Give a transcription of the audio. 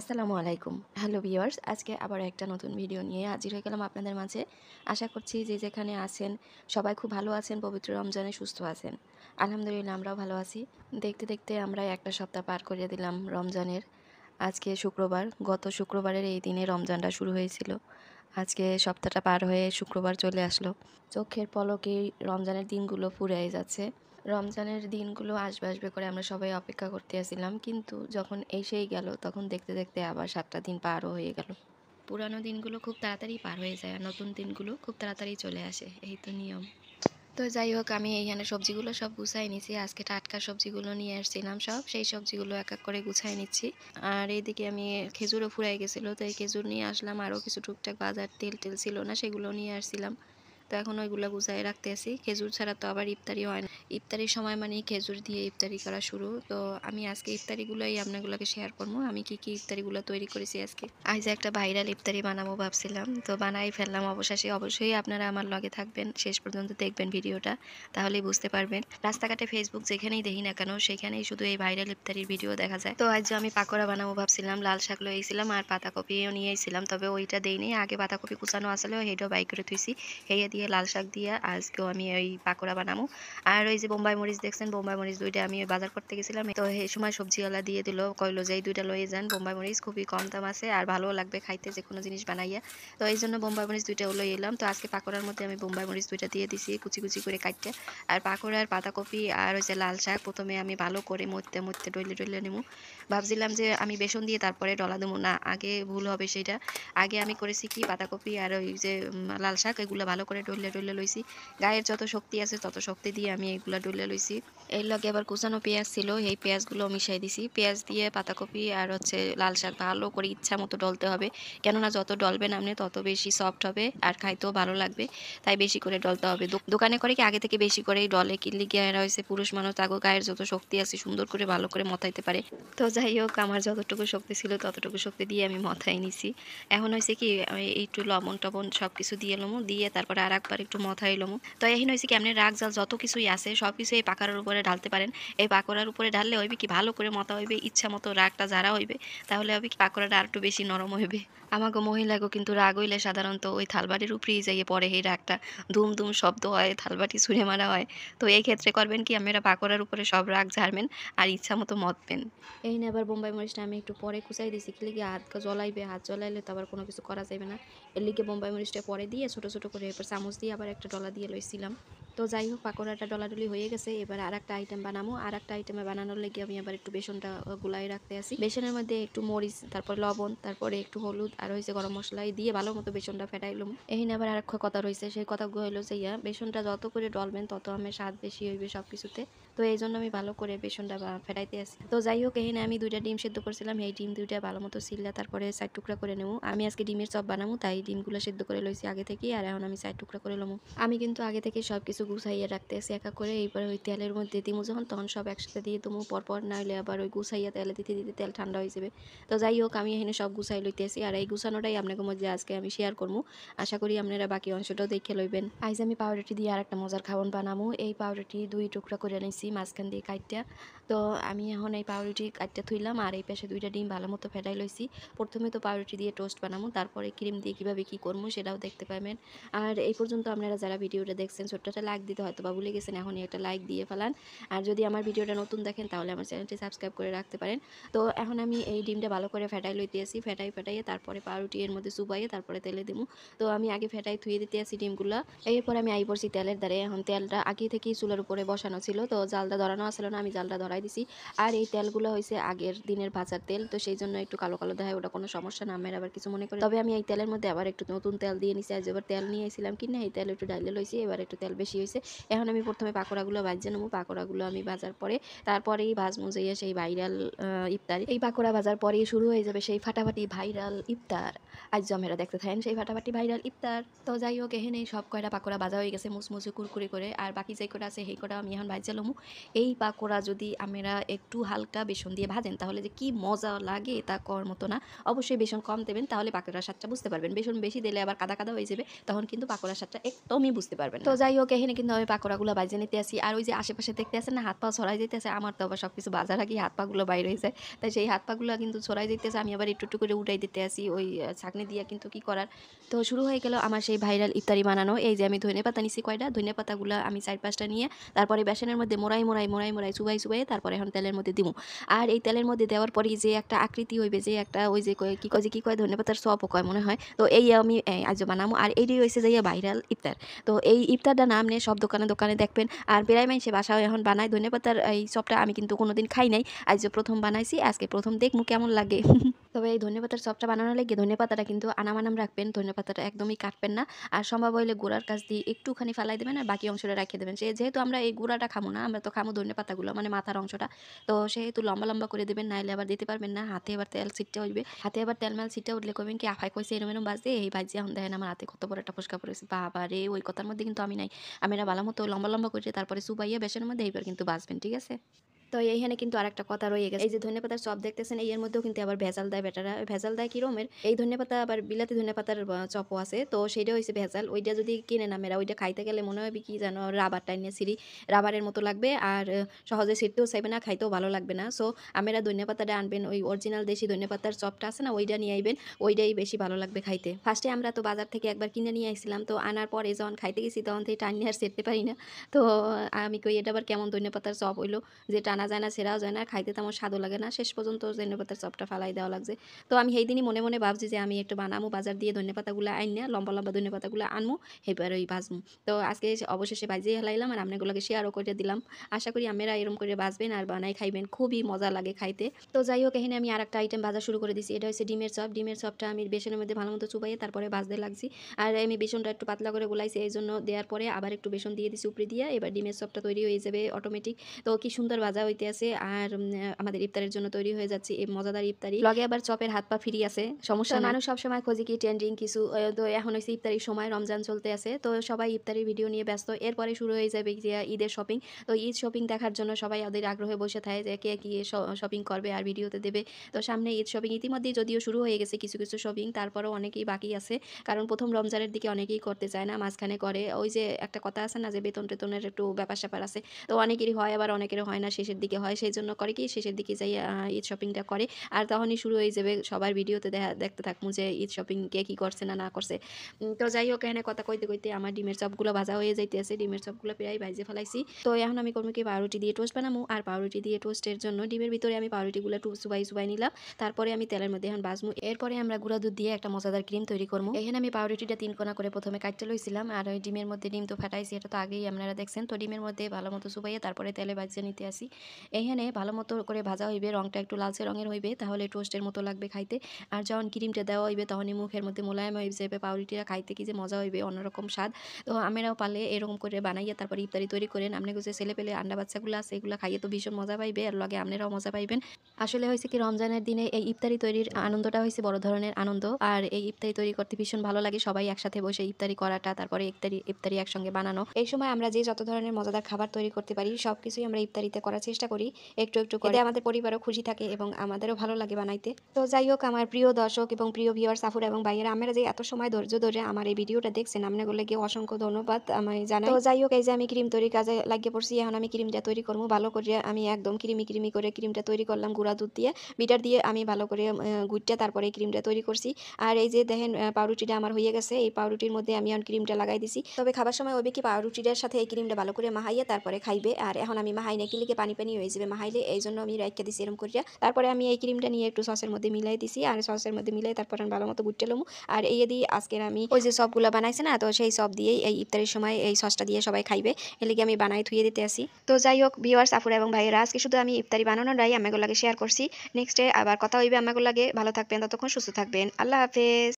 আসসালামু আলাইকুম hello viewers আজকে আবার একটা নতুন ভিডিও নিয়ে হাজির হয়ে গেলাম আপনাদের মাঝে আশা করছি যে যেখানে আছেন সবাই খুব ভালো আছেন পবিত্র রমজানে সুস্থ আছেন আলহামদুলিল্লাহ আমরাও ভালো আছি দেখতে দেখতে আমরা একটা সপ্তাহ পার করিয়ে দিলাম রমজানের আজকে শুক্রবার গত শুক্রবারের এই দিনে রমজানটা শুরু হয়েছিল আজকে সপ্তাহটা পার হয়ে শুক্রবার চলে আসলো চোখের পলকেই রমজানের দিনগুলো ফুরিয়ে যাচ্ছে রমজানের দিনগুলো আসবে আসবে করে আমরা সবাই অপেক্ষা করতে আসছিলাম কিন্তু যখন এসেই গেল তখন দেখতে দেখতে আবার সাতটা দিন পারও হয়ে গেল পুরানো দিনগুলো খুব তাড়াতাড়ি পার হয়ে যায় আর নতুন দিনগুলো খুব তাড়াতাড়ি চলে আসে এই তো নিয়ম তো যাই হোক আমি এইখানে সবজিগুলো সব গুছাই নিছি আজকে টাটকা সবজিগুলো নিয়ে আসছিলাম সব সেই সবজিগুলো এক এক করে গুছাই নিচ্ছি আর এইদিকে আমি খেজুরও ফুরাই গেছিলো তো এই খেজুর নিয়ে আসলাম আরও কিছু টুকটাক বাজার তেল টেল ছিল না সেগুলো নিয়ে আসছিলাম তো এখন ওইগুলো রাখতে রাখতেছি খেজুর ছাড়া তো আবার ইফতারি হয় না ইফতারির সময় মানে খেজুর দিয়ে ইফতারি করা শুরু তো আমি আজকে ইফতারিগুলোই আপনাগুলোকে শেয়ার করবো আমি কি কি ইফতারিগুলো তৈরি করেছি আজকে আজ একটা ভাইরাল ইফতারি বানাবো ভাবছিলাম তো বানাই ফেললাম অবশেষে অবশ্যই আপনারা আমার লগে থাকবেন শেষ পর্যন্ত দেখবেন ভিডিওটা তাহলেই বুঝতে পারবেন রাস্তাঘাটে ফেসবুক যেখানেই দেখি না কেন সেখানেই শুধু এই ভাইরাল ইফতারির ভিডিও দেখা যায় তো আজ আমি পাকোড়া বানাবো ভাবছিলাম লাল শাক লইছিলাম আর পাতাকপিও নিয়েছিলাম তবে ওইটা দেইনি আগে পাতাকপি কুচানো আসলেও হেডও বাইক করে থুইছি হেয়ে দিয়ে লাল শাক দিয়ে আজকেও আমি ওই পাকোড়া বানাবো আর ওই যে বোম্বাই মরিচ দেখছেন বোম্বাই মরিচ দুইটা আমি বাজার করতে গেছিলাম তো এই সময় সবজিওয়ালা দিয়ে দিল কইলো যে এই দুইটা লয়ে যান বোম্বাই মরিচ খুবই কম দাম আছে আর ভালো লাগবে খাইতে যে কোনো জিনিস বানাইয়া তো এই জন্য বোম্বাই মরিচ দুইটা লয়ে এলাম তো আজকে পাকোড়ার মধ্যে আমি বোম্বাই মরিচ দুইটা দিয়ে দিছি কুচি কুচি করে কাটতে আর পাকোড়ার পাতাকপি আর ওই যে লাল শাক প্রথমে আমি ভালো করে মরতে মরতে ডলে ডলে নেবো ভাবছিলাম যে আমি বেসন দিয়ে তারপরে ডলা দেবো না আগে ভুল হবে সেটা আগে আমি করেছি কি পাতাকপি আর ওই যে লাল শাক এগুলো ভালো করে ডলে ডলে লইছি গায়ের যত শক্তি আছে তত শক্তি দিয়ে আমি এগুলো ডলে লইছি এর লগে আবার কুচানো পেঁয়াজ ছিল এই পেঁয়াজগুলো মিশাই দিছি পেঁয়াজ দিয়ে পাতাকপি আর হচ্ছে লাল শাক ভালো করে ইচ্ছা মতো ডলতে হবে কেননা যত ডলবে নামনে তত বেশি সফট হবে আর খাইতেও ভালো লাগবে তাই বেশি করে ডলতে হবে দোকানে করে কি আগে থেকে বেশি করেই ডলে কিনলে গিয়ে হয়েছে পুরুষ মানুষ তাগো গায়ের যত শক্তি আছে সুন্দর করে ভালো করে মথাইতে পারে তো যাই হোক আমার যতটুকু শক্তি ছিল ততটুকু শক্তি দিয়ে আমি মথাই নিছি এখন হয়েছে কি একটু লবণ টবণ সব কিছু দিয়ে নেবো দিয়ে তারপরে আর একবার একটু মথা লমু তো এখন হয়েছে কি আপনি রাগ জাল যত কিছুই আছে সব কিছু এই পাকড়ার উপরে ঢালতে পারেন এই পাকড়ার উপরে ঢাললে হইবে কি ভালো করে মতা হইবে ইচ্ছা মতো রাগটা যারা হইবে তাহলে হবে কি পাকড়াটা আর একটু বেশি নরম হইবে আমাকে মহিলাকে কিন্তু রাগ হইলে সাধারণত ওই থালবাটির উপরেই যাইয়ে পড়ে এই রাগটা ধুম ধুম শব্দ হয় থালবাটি ছুঁড়ে মারা হয় তো এই ক্ষেত্রে করবেন কি আপনারা বাঁকড়ার উপরে সব রাগ ঝাড়বেন আর ইচ্ছা মতো মতবেন এই নিয়ে আবার বোম্বাই মরিচটা আমি একটু পরে কুচাই দিয়েছি কি লিগে হাত জ্বলাইবে হাত জ্বলাইলে তো আবার কোনো কিছু করা যাবে না এর লিগে বোম্বাই মরিচটা পরে দিয়ে ছোটো ছোটো করে এরপর চামচ দিয়ে আবার একটা ডলা দিয়ে লইছিলাম তো যাই হোক পাকোড়াটা ডলাডলি হয়ে গেছে এবার আর একটা আইটেম বানাবো আর একটা আইটেমে বানানোর লেগে আমি আবার একটু বেসনটা গুলাই রাখতে আসি বেসনের মধ্যে একটু মরিচ তারপর লবণ তারপরে একটু হলুদ আর হয়েছে গরম মশলা দিয়ে ভালো মতো বেসনটা ফেটাইলুম এই না আবার আর কথা রয়েছে সেই কথাগুলো হইলো যে বেসনটা যত করে ডলবেন তত আমার স্বাদ বেশি হইবে সব কিছুতে তো এই জন্য আমি ভালো করে বেসনটা ফেরাইতে আসি তো যাই হোক এখানে আমি দুইটা ডিম সেদ্ধ করছিলাম এই ডিম দুইটা ভালো মতো সিললা তারপরে সাইড টুকরা করে নেবো আমি আজকে ডিমের চপ বানাবো তাই ডিমগুলো সেদ্ধ করে লইছি আগে থেকে আর এখন আমি সাইড টুকরা করে নেবো আমি কিন্তু আগে থেকে সব কিছু গুছাইয়া রাখতে আসি একা করে এইবার ওই তেলের মধ্যে দিমু যখন তখন সব একসাথে দিয়ে দেবো পরপর নাইলে আবার ওই গুছাইয়া তেলে দিতে দিতে তেল ঠান্ডা হয়ে যাবে তো যাই হোক আমি এখানে সব গুছাই লইতে আসি আর এই গুছানোটাই আপনাকে মধ্যে আজকে আমি শেয়ার করবো আশা করি আপনারা বাকি অংশটাও দেখে লইবেন আজ আমি পাউডারটি দিয়ে আর একটা মজার খাবন বানাবো এই পাউডারটি দুই টুকরা করে নিয়েছি মাঝখান দিয়ে কাটটা তো আমি এখন এই পাউরুটি কাটটা থুইলাম আর এই পাশে দুইটা ডিম ভালো মতো ফেটাই লইছি প্রথমে তো পাউরুটি দিয়ে টোস্ট বানাবো তারপরে ক্রিম দিয়ে কীভাবে কী করবো সেটাও দেখতে পাবেন আর এই পর্যন্ত আপনারা যারা ভিডিওটা দেখছেন ছোট্টটা লাইক দিতে হয়তো বা ভুলে গেছেন এখনই একটা লাইক দিয়ে ফেলান আর যদি আমার ভিডিওটা নতুন দেখেন তাহলে আমার চ্যানেলটি সাবস্ক্রাইব করে রাখতে পারেন তো এখন আমি এই ডিমটা ভালো করে ফেটাই লইতে আসি ফেটাই ফেটাইয়ে তারপরে পাউরুটি এর মধ্যে চুবাইয়ে তারপরে তেলে দিব তো আমি আগে ফেটাই থুয়ে দিতে আসি ডিমগুলো এরপর আমি আই পড়ছি তেলের দ্বারে এখন তেলটা আগে থেকেই চুলার উপরে বসানো ছিল তো জালটা ধরানো আসল না আমি জালটা ধরাই দিছি আর এই তেলগুলো হয়েছে আগের দিনের ভাজার তেল তো সেই জন্য একটু কালো কালো দেখায় ওটা কোনো সমস্যা না আমার আবার কিছু মনে করি তবে আমি এই তেলের মধ্যে আবার একটু নতুন তেল দিয়ে নিছি আজ এবার তেল নিয়ে এসেছিলাম কি না এই তেল একটু ডাইলে লইছি এবার একটু তেল বেশি হয়েছে এখন আমি প্রথমে পাকোড়াগুলো ভাজছে নেবো পাকোড়াগুলো আমি ভাজার পরে তারপরেই ভাজ হইয়া সেই ভাইরাল ইফতার এই পাকোড়া ভাজার পরেই শুরু হয়ে যাবে সেই ফাটাফাটি ভাইরাল ইফতার আজ জমেরা দেখতে থাকেন সেই ফাটাফাটি ভাইরাল ইফতার তো যাই হোক এখানে সব কয়টা পাকোড়া ভাজা হয়ে গেছে মুসমুসে কুরকুরি করে আর বাকি যে কটা আছে সেই কটা আমি এখন ভাজা লমু এই পাকোড়া যদি আমরা একটু হালকা বেসন দিয়ে ভাজেন তাহলে যে কি মজা লাগে তা কর মতো না অবশ্যই বেসন কম দেবেন তাহলে পাকোড়ার স্বাদটা বুঝতে পারবেন বেসন বেশি দিলে আবার কাদা কাদা হয়ে যাবে তখন কিন্তু পাকোড়ার স্বাদটা একদমই বুঝতে পারবেন তো যাই হোক এখানে কিন্তু আমি পাকোড়াগুলো বাজে নিতে আসি আর ওই যে আশেপাশে দেখতে আসেন না হাত পা ছড়াই আসে আমার তো আবার সব কিছু বাজার আগে হাত পাগুলো বাইরে হয়ে যায় তাই সেই হাত পাগুলো কিন্তু ছড়াই আসে আমি আবার একটু একটু করে উঠাই দিতে আসি ওই ছাকনি দিয়ে কিন্তু কি করার তো শুরু হয়ে গেল আমার সেই ভাইরাল ইফতারি বানানো এই যে আমি ধনে পাতা নিছি কয়টা ধনে পাতাগুলো আমি চার পাঁচটা নিয়ে তারপরে বেসনের মধ্যে মোড়াই মোড়াই মোড়াই মোড়াই চুবাই চুবাই তারপরে এখন তেলের মধ্যে দিব আর এই তেলের মধ্যে দেওয়ার পরে যে একটা আকৃতি হইবে যে একটা ওই যে কী কয় যে কী কয় ধন্যবাদ তার সব কয় মনে হয় তো এই আমি আজ বানাবো আর এই হয়েছে যে ভাইরাল ইফতার তো এই ইফতারটা নাম নিয়ে সব দোকানে দোকানে দেখবেন আর প্রায় মানুষে বাসাও এখন বানায় ধন্যবাদ তার এই সবটা আমি কিন্তু কোনোদিন খাই নাই আজ প্রথম বানাইছি আজকে প্রথম দেখবো কেমন লাগে তবে এই পাতার সবটা বানানোর লাগে ধনেপাতাটা কিন্তু আনামানাম রাখবেন ধনেপাতাটা একদমই কাটবেন না আর সম্ভব হইলে গুঁড়ার কাছ দিয়ে একটুখানি ফালাই দেবেন আর বাকি অংশটা রাখিয়ে দেবেন সে যেহেতু আমরা এই গুঁড়াটা খামো না আমরা তো খামো ধনেপাতাগুলো মানে মাথার অংশটা তো সেহেতু লম্বা লম্বা করে দেবেন নাইলে আবার দিতে পারবেন না হাতে এবার তেল ছিটটা উঠবে হাতে এবার তেল মেল ছিটটা উঠলে কবেন কি আফাই কইসে এরম এরম বাজে এই বাজে এখন দেখেন আমার হাতে কত বড় একটা ফুসকা পড়েছে বাবা রে ওই কথার মধ্যে কিন্তু আমি নাই আমি না ভালো মতো লম্বা লম্বা করে তারপরে সুবাইয়া বেসনের মধ্যে এইবার কিন্তু বাঁচবেন ঠিক আছে তো এইখানে কিন্তু আরেকটা কথা রয়ে গেছে এই যে ধনে পাতার চপ দেখতেছেন এর মধ্যেও কিন্তু আবার ভেজাল দেয় বেটারা ভেজাল দেয় কিরমের এই ধনে পাতা আবার বিলাতি ধনে পাতার চপও আছে তো সেটা হয়েছে ভেজাল ওইটা যদি কিনে নামেরা ওইটা খাইতে গেলে মনে হবে কি যেন রাবার টাইনে সিঁড়ি রাবারের মতো লাগবে আর সহজে সিঁড়তেও চাইবে না খাইতেও ভালো লাগবে না সো আমেরা ধনে পাতাটা আনবেন ওই অরিজিনাল দেশি ধনে পাতার চপটা আছে না ওইটা নিয়ে আইবেন ওইটাই বেশি ভালো লাগবে খাইতে ফার্স্টে আমরা তো বাজার থেকে একবার কিনে নিয়ে আসছিলাম তো আনার পরে যখন খাইতে গেছি তখন থেকে টান আর সেরতে পারি না তো আমি কই এটা আবার কেমন ধনে পাতার চপ হইলো যেটা আনা যায় না সেরাও যায় না খাইতে তেমন স্বাদও লাগে না শেষ পর্যন্ত ধন্যপাতার চপটা ফালাই দেওয়া লাগছে তো আমি সেই দিনই মনে মনে ভাবছি যে আমি একটু বানামো বাজার দিয়ে ধন্যপাতাগুলো না লম্বা লম্বা ধন্যপাতাগুলো আনবো হেবার ওই ভাজমু তো আজকে অবশেষে বাজিয়ে হেলাইলাম আর আপনাগুলোকে শেয়ারও করে দিলাম আশা করি আপনারা এরম করে বাজবেন আর বানাই খাইবেন খুবই মজা লাগে খাইতে তো যাই হোক এখানে আমি আর একটা আইটেম বাজার শুরু করে দিছি এটা হচ্ছে ডিমের চপ ডিমের চপটা আমি বেসনের মধ্যে ভালো মতো চুবাইয়ে তারপরে ভাজতে লাগছি আর আমি বেসনটা একটু পাতলা করে গোলাইছি এই জন্য দেওয়ার পরে আবার একটু বেসন দিয়ে দিছি উপরে দিয়ে এবার ডিমের চপটা তৈরি হয়ে যাবে অটোমেটিক তো কি সুন্দর ভাজা হইতে আছে আর আমাদের ইফতারের জন্য তৈরি হয়ে যাচ্ছে এই মজাদার ইফতারি লগে আবার চপের হাত পা ফিরি আছে সমস্যা মানুষ সময় খোঁজে কি ট্রেন্ডিং কিছু তো এখন হয়েছে ইফতারির সময় রমজান চলতে আছে তো সবাই ইফতারির ভিডিও নিয়ে ব্যস্ত এরপরে শুরু হয়ে যাবে যে ঈদের শপিং তো ঈদ শপিং দেখার জন্য সবাই ওদের আগ্রহে বসে থাকে যে কে কি শপিং করবে আর ভিডিওতে দেবে তো সামনে ঈদ শপিং ইতিমধ্যেই যদিও শুরু হয়ে গেছে কিছু কিছু শপিং তারপরও অনেকেই বাকি আছে কারণ প্রথম রমজানের দিকে অনেকেই করতে চায় না মাঝখানে করে ওই যে একটা কথা আছে না যে বেতন টেতনের একটু ব্যাপার স্যাপার আছে তো অনেকেরই হয় আবার অনেকেরও হয় না শেষের শেষের দিকে হয় সেই জন্য করে কি শেষের দিকে যাই ঈদ শপিংটা করে আর তখনই শুরু হয়ে যাবে সবার ভিডিওতে দেখা দেখতে থাকবো যে ঈদ শপিং কে কী করছে না না করছে তো যাই হোক এখানে কথা কইতে কইতে আমার ডিমের চপগুলো ভাজা হয়ে যাইতেছে ডিমের চপগুলো প্রায় ভাজে ফেলাইছি তো এখন আমি কর্মীকে কি পাউরুটি দিয়ে টোস্ট বানাবো আর পাউরুটি দিয়ে টোস্টের জন্য ডিমের ভিতরে আমি পাউরুটিগুলো টু চুবাই চুবাই নিলাম তারপরে আমি তেলের মধ্যে এখন বাজমু এরপরে আমরা গুঁড়া দুধ দিয়ে একটা মজাদার ক্রিম তৈরি করবো এখানে আমি পাউরুটিটা তিন কোনা করে প্রথমে কাটতে লইছিলাম আর ওই ডিমের মধ্যে ডিম তো ফাটাইছি এটা তো আগেই আপনারা দেখছেন তো ডিমের মধ্যে ভালো মতো চুবাইয়ে তারপরে তেলে ভাজিয়ে নিতে আসি এইখানে ভালো মতো করে ভাজা হইবে রংটা একটু লালচে রঙের হইবে তাহলে টোস্টের মতো লাগবে খাইতে আর যখন ক্রিমটা দেওয়া হইবে তখনই মুখের মধ্যে মোলায়েম হয়ে যাবে পাউরিটিরা খাইতে কি যে মজা হইবে অন্যরকম স্বাদ তো আমেরাও পালে এরকম করে বানাইয়া তারপর ইফতারি তৈরি করেন আপনি যে ছেলে পেলে আন্ডা বাচ্চাগুলো আছে এগুলো খাইয়ে তো ভীষণ মজা পাইবে আর লগে আপনারাও মজা পাইবেন আসলে হয়েছে কি রমজানের দিনে এই ইফতারি তৈরির আনন্দটা হয়েছে বড় ধরনের আনন্দ আর এই ইফতারি তৈরি করতে ভীষণ ভালো লাগে সবাই একসাথে বসে ইফতারি করাটা তারপরে ইফতারি ইফতারি একসঙ্গে বানানো এই সময় আমরা যে যত ধরনের মজাদার খাবার তৈরি করতে পারি সব কিছুই আমরা ইফতারিতে করার চেষ্টা চেষ্টা করি একটু একটু করে আমাদের পরিবারও খুশি থাকে এবং আমাদেরও ভালো লাগে বানাইতে তো যাই হোক আমার প্রিয় দর্শক এবং প্রিয় ভিউয়ার সাফুর এবং ভাইয়েরা আমরা যে এত সময় ধৈর্য ধরে আমার এই ভিডিওটা দেখছেন আপনাগুলো গিয়ে অসংখ্য ধন্যবাদ আমি জানাই তো যাই হোক এই যে আমি ক্রিম তৈরি কাজে লাগিয়ে পড়ছি এখন আমি ক্রিমটা তৈরি করবো ভালো করে আমি একদম ক্রিমি ক্রিমি করে ক্রিমটা তৈরি করলাম গুঁড়া দুধ দিয়ে বিটার দিয়ে আমি ভালো করে গুড়টা তারপরে এই ক্রিমটা তৈরি করছি আর এই যে দেখেন পাউরুটিটা আমার হয়ে গেছে এই পাউরুটির মধ্যে আমি এখন ক্রিমটা লাগাই দিছি তবে খাবার সময় ওবে কি পাউরুটিটার সাথে এই ক্রিমটা ভালো করে মাহাইয়া তারপরে খাইবে আর এখন আমি মাহাই নাকি লিখে পানি পানি পানি হয়ে যাবে মাহাইলে এই জন্য আমি রাইখা দিছি এরকম করিয়া তারপরে আমি এই ক্রিমটা নিয়ে একটু সসের মধ্যে মিলাই দিছি আর সসের মধ্যে মিলাই তারপরে আমি ভালো মতো গুটে লমু আর এই দিয়ে আজকে আমি ওই যে সবগুলো বানাইছে না তো সেই সব দিয়েই এই ইফতারের সময় এই সসটা দিয়ে সবাই খাইবে এলিগে আমি বানাই ধুয়ে দিতে আসি তো যাই হোক ভিওয়ার্স আফুর এবং ভাইয়েরা আজকে শুধু আমি ইফতারি বানানোটাই আমাগুলো লাগে শেয়ার করছি নেক্সট ডে আবার কথা হইবে আমাগুলো লাগে ভালো থাকবেন ততক্ষণ সুস্থ থাকবেন আল্লাহ হাফেজ